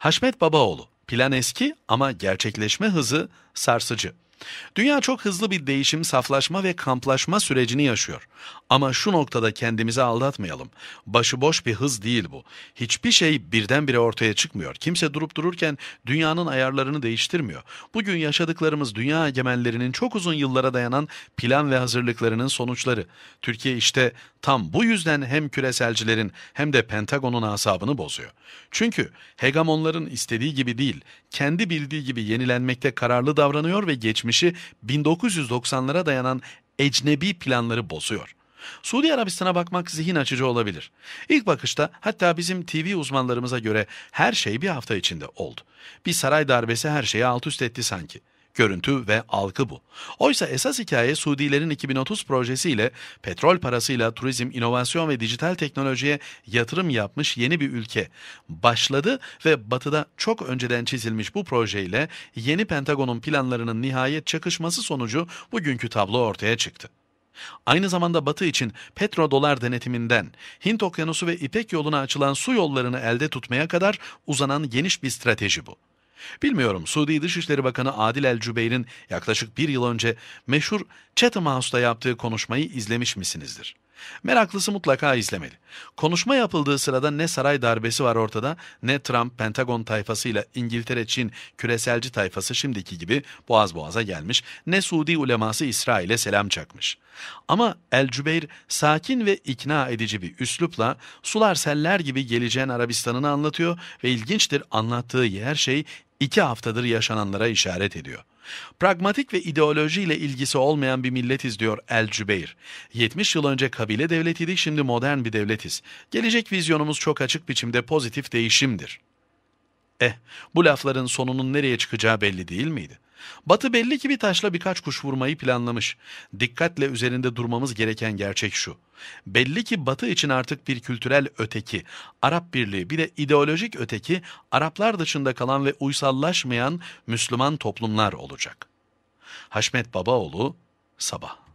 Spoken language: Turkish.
Haşmet Babaoğlu, plan eski ama gerçekleşme hızı sarsıcı. Dünya çok hızlı bir değişim, saflaşma ve kamplaşma sürecini yaşıyor. Ama şu noktada kendimizi aldatmayalım. Başıboş bir hız değil bu. Hiçbir şey birdenbire ortaya çıkmıyor. Kimse durup dururken dünyanın ayarlarını değiştirmiyor. Bugün yaşadıklarımız dünya egemenlerinin çok uzun yıllara dayanan plan ve hazırlıklarının sonuçları. Türkiye işte tam bu yüzden hem küreselcilerin hem de Pentagon'un asabını bozuyor. Çünkü hegemonların istediği gibi değil, kendi bildiği gibi yenilenmekte kararlı davranıyor ve geçmiş geçmişi 1990'lara dayanan ecnebi planları bozuyor. Suudi Arabistan'a bakmak zihin açıcı olabilir. İlk bakışta hatta bizim TV uzmanlarımıza göre her şey bir hafta içinde oldu. Bir saray darbesi her şeyi alt üst etti sanki. Görüntü ve algı bu. Oysa esas hikaye Suudilerin 2030 projesiyle petrol parasıyla turizm, inovasyon ve dijital teknolojiye yatırım yapmış yeni bir ülke. Başladı ve batıda çok önceden çizilmiş bu projeyle yeni Pentagon'un planlarının nihayet çakışması sonucu bugünkü tablo ortaya çıktı. Aynı zamanda Batı için petrodolar denetiminden Hint Okyanusu ve İpek yoluna açılan su yollarını elde tutmaya kadar uzanan geniş bir strateji bu. Bilmiyorum Suudi Dışişleri Bakanı Adil El Cübeyr'in yaklaşık bir yıl önce meşhur Chatham House'da yaptığı konuşmayı izlemiş misinizdir? Meraklısı mutlaka izlemeli. Konuşma yapıldığı sırada ne saray darbesi var ortada ne Trump Pentagon tayfasıyla İngiltere Çin küreselci tayfası şimdiki gibi boğaz boğaza gelmiş ne Suudi uleması İsrail'e selam çakmış. Ama El Cübeyr sakin ve ikna edici bir üslupla sular seller gibi geleceğin Arabistan'ını anlatıyor ve ilginçtir anlattığı her şey iki haftadır yaşananlara işaret ediyor. Pragmatik ve ideolojiyle ilgisi olmayan bir milletiz diyor El Cübeyr. 70 yıl önce kabile devletiydik şimdi modern bir devletiz. Gelecek vizyonumuz çok açık biçimde pozitif değişimdir. Eh, bu lafların sonunun nereye çıkacağı belli değil miydi? Batı belli ki bir taşla birkaç kuş vurmayı planlamış. Dikkatle üzerinde durmamız gereken gerçek şu. Belli ki Batı için artık bir kültürel öteki, Arap Birliği bir de ideolojik öteki, Araplar dışında kalan ve uysallaşmayan Müslüman toplumlar olacak. Haşmet Babaoğlu, Sabah